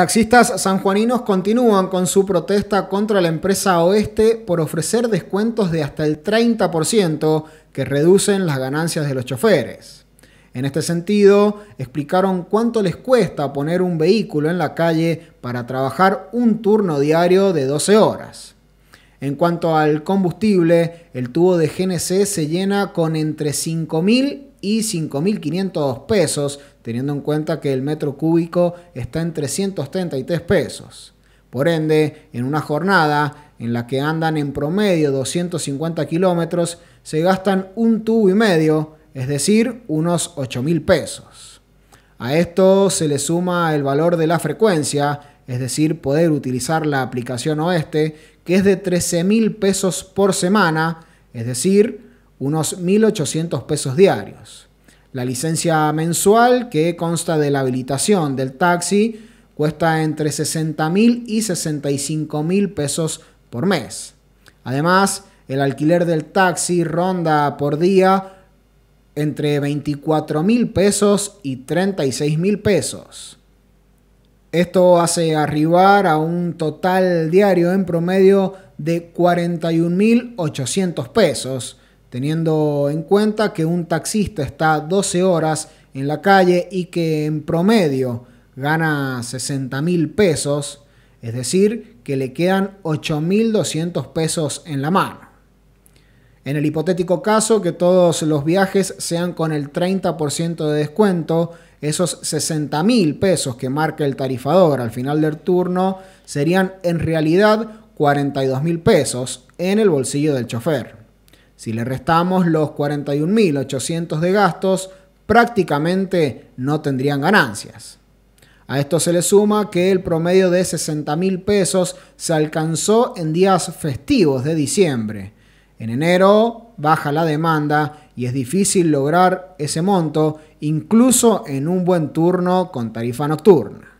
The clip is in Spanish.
Taxistas sanjuaninos continúan con su protesta contra la empresa Oeste por ofrecer descuentos de hasta el 30% que reducen las ganancias de los choferes. En este sentido, explicaron cuánto les cuesta poner un vehículo en la calle para trabajar un turno diario de 12 horas. En cuanto al combustible, el tubo de GNC se llena con entre 5.000 y 5.500 pesos, teniendo en cuenta que el metro cúbico está en 333 pesos. Por ende, en una jornada en la que andan en promedio 250 kilómetros, se gastan un tubo y medio, es decir, unos 8.000 pesos. A esto se le suma el valor de la frecuencia, es decir, poder utilizar la aplicación Oeste, que es de 13.000 pesos por semana, es decir, unos 1.800 pesos diarios. La licencia mensual, que consta de la habilitación del taxi, cuesta entre 60.000 y 65.000 pesos por mes. Además, el alquiler del taxi ronda por día entre 24 mil pesos y 36 mil pesos. Esto hace arribar a un total diario en promedio de 41.800 pesos, teniendo en cuenta que un taxista está 12 horas en la calle y que en promedio gana 60 mil pesos, es decir, que le quedan 8.200 pesos en la mano. En el hipotético caso que todos los viajes sean con el 30% de descuento, esos 60 mil pesos que marca el tarifador al final del turno serían en realidad 42 mil pesos en el bolsillo del chofer. Si le restamos los 41.800 de gastos, prácticamente no tendrían ganancias. A esto se le suma que el promedio de 60.000 pesos se alcanzó en días festivos de diciembre. En enero baja la demanda y es difícil lograr ese monto incluso en un buen turno con tarifa nocturna.